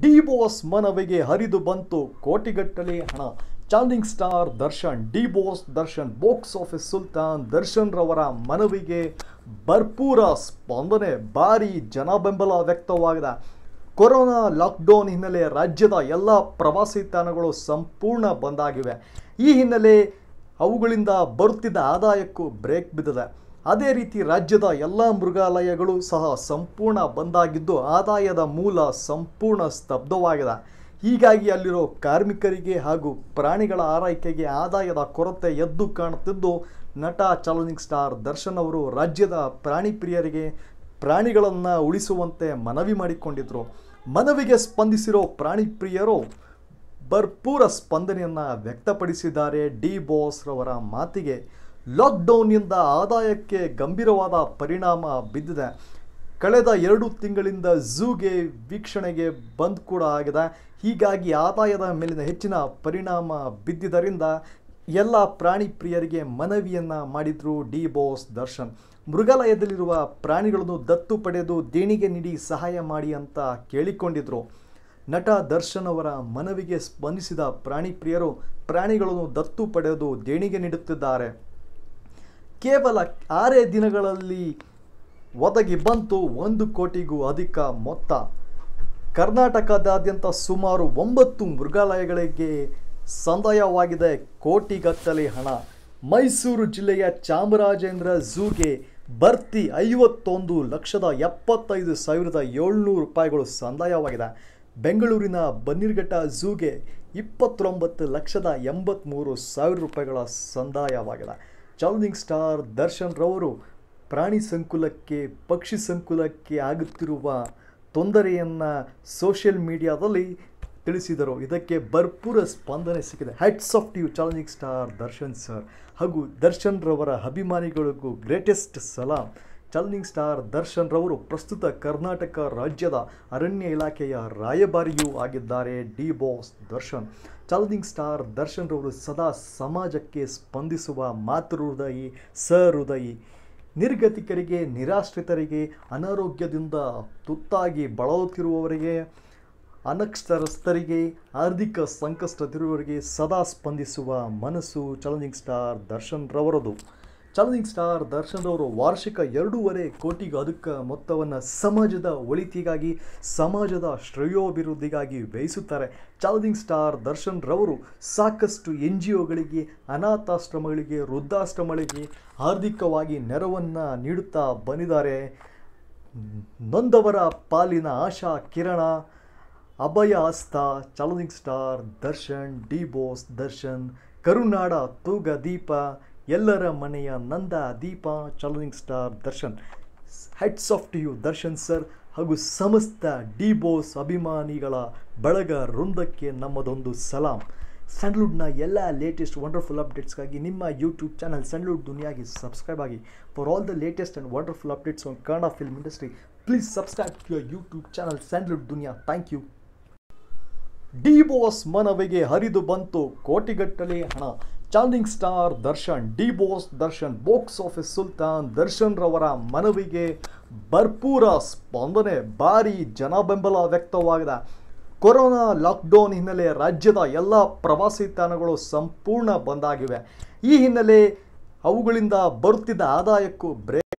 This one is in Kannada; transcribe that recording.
ಡಿಬೋಸ್ ಮನವಿಗೆ ಹರಿದು ಬಂತು ಕೋಟಿಗಟ್ಟಲೆ ಹಣ challenging star Darshan D boss Darshan box office ಸುಲ್ತಾನ್ ದರ್ಶನ್ ರವರ ಮನವಿಗೆ ಭರ್ಪೂರ ಸ್ಪಂದನೆ ಭಾರಿ ಜನ ಬೆಂಬಲ ವ್ಯಕ್ತವಾಗಿದೆ ಕೊರೋನಾ ಲಾಕ್ಡೌನ್ ಹಿನ್ನೆಲೆ ರಾಜ್ಯದ ಎಲ್ಲ ಪ್ರವಾಸಿ ತಾಣಗಳು ಸಂಪೂರ್ಣ ಬಂದಾಗಿವೆ ಈ ಹಿನ್ನೆಲೆ ಅವುಗಳಿಂದ ಬರುತ್ತಿದ್ದ ಆದಾಯಕ್ಕೂ ಬ್ರೇಕ್ ಬಿದ್ದಿದೆ ಅದೇ ರೀತಿ ರಾಜ್ಯದ ಎಲ್ಲ ಮೃಗಾಲಯಗಳು ಸಹ ಸಂಪೂರ್ಣ ಬಂದಾಗಿದ್ದು ಆದಾಯದ ಮೂಲ ಸಂಪೂರ್ಣ ಸ್ತಬ್ಧವಾಗಿದೆ ಹೀಗಾಗಿ ಅಲ್ಲಿರೋ ಕಾರ್ಮಿಕರಿಗೆ ಹಾಗೂ ಪ್ರಾಣಿಗಳ ಆರೈಕೆಗೆ ಆದಾಯದ ಕೊರತೆ ಎದ್ದು ಕಾಣುತ್ತಿದ್ದು ನಟ ಚಾಲೆಂಜಿಂಗ್ ಸ್ಟಾರ್ ದರ್ಶನ್ ಅವರು ರಾಜ್ಯದ ಪ್ರಾಣಿ ಪ್ರಿಯರಿಗೆ ಪ್ರಾಣಿಗಳನ್ನು ಉಳಿಸುವಂತೆ ಮನವಿ ಮಾಡಿಕೊಂಡಿದ್ದರು ಮನವಿಗೆ ಸ್ಪಂದಿಸಿರೋ ಪ್ರಾಣಿ ಪ್ರಿಯರು ಭರ್ಪೂರ ಸ್ಪಂದನೆಯನ್ನು ವ್ಯಕ್ತಪಡಿಸಿದ್ದಾರೆ ಡಿ ಬೋಸ್ರವರ ಮಾತಿಗೆ ಲಾಕ್ಡೌನ್ನಿಂದ ಆದಾಯಕ್ಕೆ ಗಂಭೀರವಾದ ಪರಿಣಾಮ ಬಿದ್ದಿದೆ ಕಳೆದ ಎರಡು ತಿಂಗಳಿಂದ ಝೂಗೆ ವೀಕ್ಷಣೆಗೆ ಬಂದ್ ಕೂಡ ಆಗಿದೆ ಹೀಗಾಗಿ ಆದಾಯದ ಮೇಲಿನ ಹೆಚ್ಚಿನ ಪರಿಣಾಮ ಬಿದ್ದಿದ್ದರಿಂದ ಎಲ್ಲ ಪ್ರಾಣಿ ಪ್ರಿಯರಿಗೆ ಮನವಿಯನ್ನು ಮಾಡಿದರು ಡಿ ಬೋಸ್ ದರ್ಶನ್ ಮೃಗಾಲಯದಲ್ಲಿರುವ ಪ್ರಾಣಿಗಳನ್ನು ದತ್ತು ಪಡೆದು ದೇಣಿಗೆ ನೀಡಿ ಸಹಾಯ ಮಾಡಿ ಅಂತ ಕೇಳಿಕೊಂಡಿದ್ರು ನಟ ದರ್ಶನ್ ಅವರ ಮನವಿಗೆ ಸ್ಪಂದಿಸಿದ ಪ್ರಾಣಿ ಪ್ರಿಯರು ಪ್ರಾಣಿಗಳನ್ನು ದತ್ತು ಪಡೆದು ದೇಣಿಗೆ ನೀಡುತ್ತಿದ್ದಾರೆ ಕೇವಲ ಆರೇ ದಿನಗಳಲ್ಲಿ ಒದಗಿ ಬಂತು ಒಂದು ಕೋಟಿಗೂ ಅಧಿಕ ಮೊತ್ತ ಕರ್ನಾಟಕದಾದ್ಯಂತ ಸುಮಾರು ಒಂಬತ್ತು ಮೃಗಾಲಯಗಳಿಗೆ ಸಂದಾಯವಾಗಿದೆ ಕೋಟಿಗತ್ತಲೆ ಹಣ ಮೈಸೂರು ಜಿಲ್ಲೆಯ ಚಾಮರಾಜೇಂದ್ರ ಝೂಗೆ ಬರ್ತಿ ಐವತ್ತೊಂದು ಲಕ್ಷದ ಎಪ್ಪತ್ತೈದು ಸಾವಿರದ ಏಳ್ನೂರು ರೂಪಾಯಿಗಳು ಸಂದಾಯವಾಗಿದೆ ಬೆಂಗಳೂರಿನ ಬನ್ನಿರ್ಘಟ್ಟ ಝೂಗೆ ಇಪ್ಪತ್ತೊಂಬತ್ತು ಲಕ್ಷದ ಎಂಬತ್ತ್ಮೂರು ಸಾವಿರ ರೂಪಾಯಿಗಳ ಸಂದಾಯವಾಗಿದೆ ಚಾಲೆಂಜಿಂಗ್ ಸ್ಟಾರ್ ದರ್ಶನ್ ರವರು ಪ್ರಾಣಿ ಸಂಕುಲಕ್ಕೆ ಪಕ್ಷಿ ಸಂಕುಲಕ್ಕೆ ಆಗುತ್ತಿರುವ ತೊಂದರೆಯನ್ನು ಸೋಷಿಯಲ್ ಮೀಡಿಯಾದಲ್ಲಿ ತಿಳಿಸಿದರು ಇದಕ್ಕೆ ಭರ್ಪೂರ ಸ್ಪಂದನೆ ಸಿಕ್ಕಿದೆ hats off you challenging star Darshan sir ಹಾಗೂ ದರ್ಶನ್ ರವರ ಅಭಿಮಾನಿಗಳಿಗೂ ಗ್ರೇಟೆಸ್ಟ್ ಸಲಾಮ್ ಚಲನಿಂಗ್ ಸ್ಟಾರ್ ದರ್ಶನ್ ರವರು ಪ್ರಸ್ತುತ ಕರ್ನಾಟಕ ರಾಜ್ಯದ ಅರಣ್ಯ ಇಲಾಖೆಯ ರಾಯಭಾರಿಯೂ ಆಗಿದ್ದಾರೆ D boss Darshan challenging star Darshan ರವರು ಸದಾ ಸಮಾಜಕ್ಕೆ ಸ್ಪಂದಿಸುವ ಮಾತೃಹೃದಯಿ ಸಹೃದಯಿ ನಿರ್ಗತಿಕರಿಗೆ ನಿರಾಶ್ರಿತರಿಗೆ ಅನಾರೋಗ್ಯದಿಂದ ತುತ್ತಾಗಿ ಬಳಲುತ್ತಿರುವವರಿಗೆ ಅನಕ್ಷರಸ್ಥರಿಗೆ ಆರ್ಥಿಕ ಸಂಕಷ್ಟದಿರುವವರಿಗೆ ಸದಾ ಸ್ಪಂದಿಸುವ ಮನಸ್ಸು ಚಲನಿಂಗ್ ಸ್ಟಾರ್ ದರ್ಶನ್ ರವರದು ಚಾಲೆಂಜಿಂಗ್ ಸ್ಟಾರ್ ದರ್ಶನ್ ಅವರು ವಾರ್ಷಿಕ ಎರಡೂವರೆ ಕೋಟಿಗೂ ಅದಕ್ಕೆ ಮೊತ್ತವನ್ನು ಸಮಾಜದ ಒಳಿತಿಗಾಗಿ ಸಮಾಜದ ಶ್ರೇಯೋಭಿವೃದ್ಧಿಗಾಗಿ ವ್ಯಯಿಸುತ್ತಾರೆ ಚಾಲೆಂಜಿಂಗ್ ಸ್ಟಾರ್ ದರ್ಶನ್ ರವರು ಸಾಕಷ್ಟು ಎನ್ ಜಿ ಒಗಳಿಗೆ ಅನಾಥಾಶ್ರಮಗಳಿಗೆ ವೃದ್ಧಾಶ್ರಮಗಳಿಗೆ ಆರ್ಥಿಕವಾಗಿ ನೆರವನ್ನು ನೀಡುತ್ತಾ ಬಂದಿದ್ದಾರೆ ನೊಂದವರ ಪಾಲಿನ ಆಶಾ ಕಿರಣ ಅಭಯ ಹಸ್ತ challenging star Darshan D boss Darshan ಕರುನಾಡ ತೂಗ ದೀಪ ಎಲ್ಲರ ಮನೆಯ ನಂದ ದೀಪ challenging star Darshan hats off to you Darshan sir ಹಾಗೂ ಸಮಸ್ತ ಡಿ ಬೋಸ್ ಅಭಿಮಾನಿಗಳ ಬಳಗ ವೃಂದಕ್ಕೆ ನಮ್ಮದೊಂದು ಸಲಾಂ ಸ್ಯಾಂಡ್ಲ್ವುಡ್ನ ಎಲ್ಲ ಲೇಟೆಸ್ಟ್ ವಂಡರ್ಫುಲ್ ಅಪ್ಡೇಟ್ಸ್ಗಾಗಿ ನಿಮ್ಮ ಯೂಟ್ಯೂಬ್ ಚಾನಲ್ ಸ್ಯಾಂಡ್ಲುಡ್ ದುನಿಯಾಗಿ ಸಬ್ಸ್ಕ್ರೈಬ್ ಆಗಿ for all the latest and wonderful updates on Kannada film industry please subscribe to your YouTube channel Sandalwood Duniya thank you D boss ಮನವಿಗೆ ಹರಿದು ಬಂತು ಕೋಟಿಗಟ್ಟಲೆ ಹಣ challenging star Darshan D boss Darshan box office ಸುಲ್ತಾನ್ ದರ್ಶನ್ ರವರ ಮನವಿಗೆ ಭರ್ಪೂರ ಸ್ಪಂದನೆ ಭಾರಿ ಜನ ಬೆಂಬಲ ವ್ಯಕ್ತವಾಗಿದೆ ಕೊರೋನಾ ಲಾಕ್ಡೌನ್ ಹಿನ್ನೆಲೆ ರಾಜ್ಯದ ಎಲ್ಲ ಪ್ರವಾಸಿ ತಾಣಗಳು ಸಂಪೂರ್ಣ ಬಂದಾಗಿವೆ ಈ ಹಿನ್ನೆಲೆ ಅವುಗಳಿಂದ ಬರುತ್ತಿದ್ದ ಆದಾಯಕ್ಕೂ ಬ್ರೇಕ್